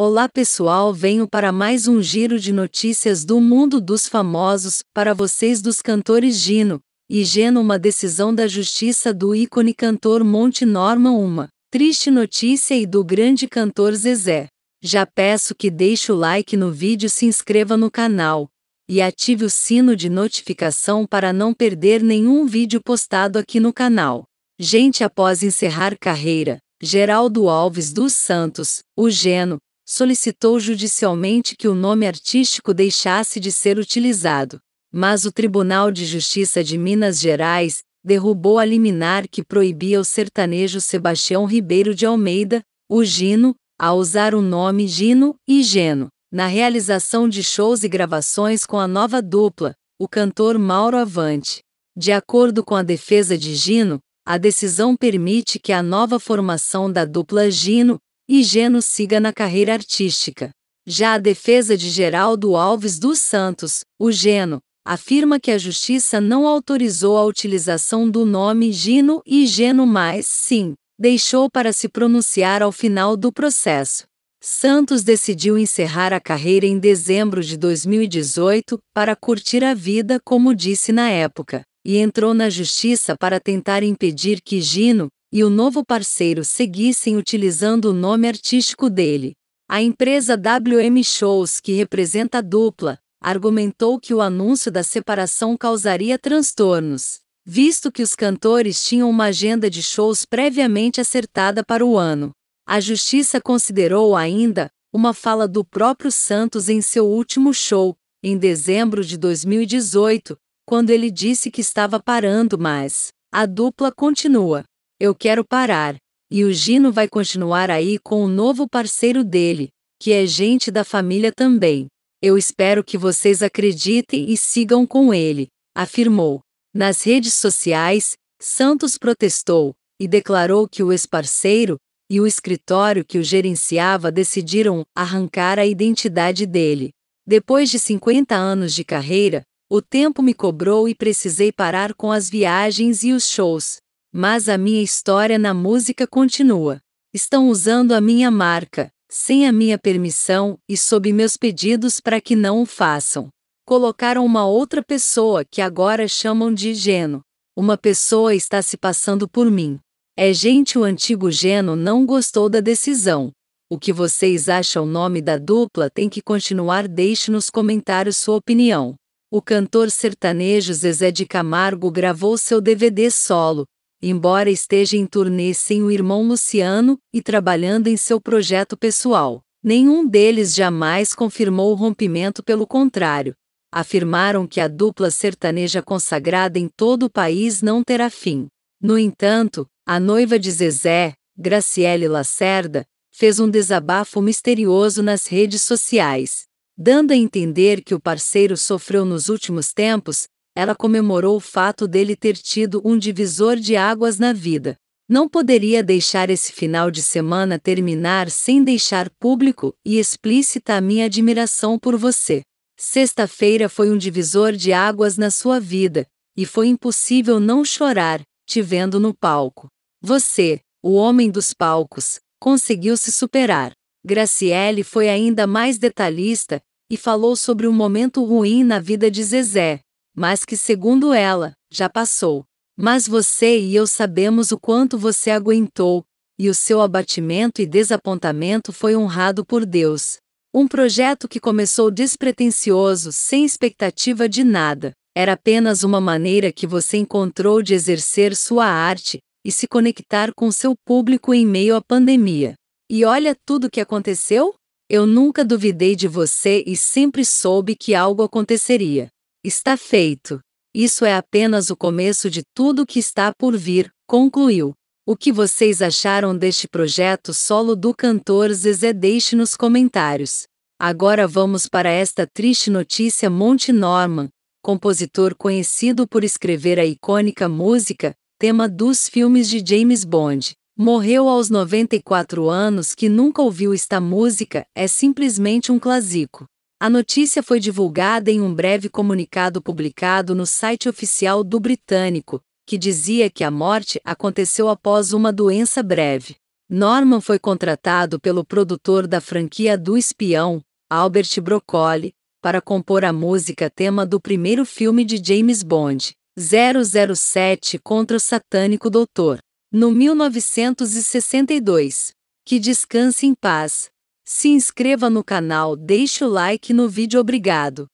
Olá pessoal, venho para mais um giro de notícias do mundo dos famosos, para vocês dos cantores Gino e Geno uma decisão da justiça do ícone cantor Monte Norma uma triste notícia e do grande cantor Zezé. Já peço que deixe o like no vídeo, se inscreva no canal e ative o sino de notificação para não perder nenhum vídeo postado aqui no canal. Gente, após encerrar carreira, Geraldo Alves dos Santos, o Geno, solicitou judicialmente que o nome artístico deixasse de ser utilizado, mas o Tribunal de Justiça de Minas Gerais derrubou a liminar que proibia o sertanejo Sebastião Ribeiro de Almeida, o Gino, a usar o nome Gino e Geno na realização de shows e gravações com a nova dupla, o cantor Mauro Avante. De acordo com a defesa de Gino, a decisão permite que a nova formação da dupla Gino e Geno siga na carreira artística. Já a defesa de Geraldo Alves dos Santos, o Geno, afirma que a justiça não autorizou a utilização do nome Gino e Geno, mas sim, deixou para se pronunciar ao final do processo. Santos decidiu encerrar a carreira em dezembro de 2018 para curtir a vida, como disse na época, e entrou na justiça para tentar impedir que Gino, e o novo parceiro seguissem utilizando o nome artístico dele. A empresa WM Shows, que representa a dupla, argumentou que o anúncio da separação causaria transtornos, visto que os cantores tinham uma agenda de shows previamente acertada para o ano. A justiça considerou ainda uma fala do próprio Santos em seu último show, em dezembro de 2018, quando ele disse que estava parando, mas a dupla continua. Eu quero parar. E o Gino vai continuar aí com o novo parceiro dele, que é gente da família também. Eu espero que vocês acreditem e sigam com ele, afirmou. Nas redes sociais, Santos protestou e declarou que o ex-parceiro e o escritório que o gerenciava decidiram arrancar a identidade dele. Depois de 50 anos de carreira, o tempo me cobrou e precisei parar com as viagens e os shows. Mas a minha história na música continua. Estão usando a minha marca, sem a minha permissão e sob meus pedidos para que não o façam. Colocaram uma outra pessoa que agora chamam de Geno. Uma pessoa está se passando por mim. É gente, o antigo Geno não gostou da decisão. O que vocês acham o nome da dupla tem que continuar, deixe nos comentários sua opinião. O cantor sertanejo Zezé de Camargo gravou seu DVD solo, embora esteja em turnê sem o irmão Luciano e trabalhando em seu projeto pessoal. Nenhum deles jamais confirmou o rompimento, pelo contrário, afirmaram que a dupla sertaneja consagrada em todo o país não terá fim. No entanto, a noiva de Zezé, Graciele Lacerda, fez um desabafo misterioso nas redes sociais, dando a entender que o parceiro sofreu nos últimos tempos ela comemorou o fato dele ter tido um divisor de águas na vida. Não poderia deixar esse final de semana terminar sem deixar público e explícita a minha admiração por você. Sexta-feira foi um divisor de águas na sua vida, e foi impossível não chorar, te vendo no palco. Você, o homem dos palcos, conseguiu se superar. Graciele foi ainda mais detalhista e falou sobre um momento ruim na vida de Zezé, mas que, segundo ela, já passou. Mas você e eu sabemos o quanto você aguentou, e o seu abatimento e desapontamento foi honrado por Deus. Um projeto que começou despretensioso, sem expectativa de nada. Era apenas uma maneira que você encontrou de exercer sua arte e se conectar com seu público em meio à pandemia. E olha tudo o que aconteceu? Eu nunca duvidei de você e sempre soube que algo aconteceria. Está feito. Isso é apenas o começo de tudo que está por vir, concluiu. O que vocês acharam deste projeto solo do cantor Zezé? Deixe nos comentários. Agora vamos para esta triste notícia: Monte Norman, compositor conhecido por escrever a icônica música, tema dos filmes de James Bond, morreu aos 94 anos. Que nunca ouviu esta música é simplesmente um clássico. A notícia foi divulgada em um breve comunicado publicado no site oficial do britânico, que dizia que a morte aconteceu após uma doença breve. Norman foi contratado pelo produtor da franquia do Espião, Albert Broccoli, para compor a música tema do primeiro filme de James Bond, 007 contra o Satânico Doutor, no 1962. Que descanse em paz, se inscreva no canal, deixe o like no vídeo, obrigado.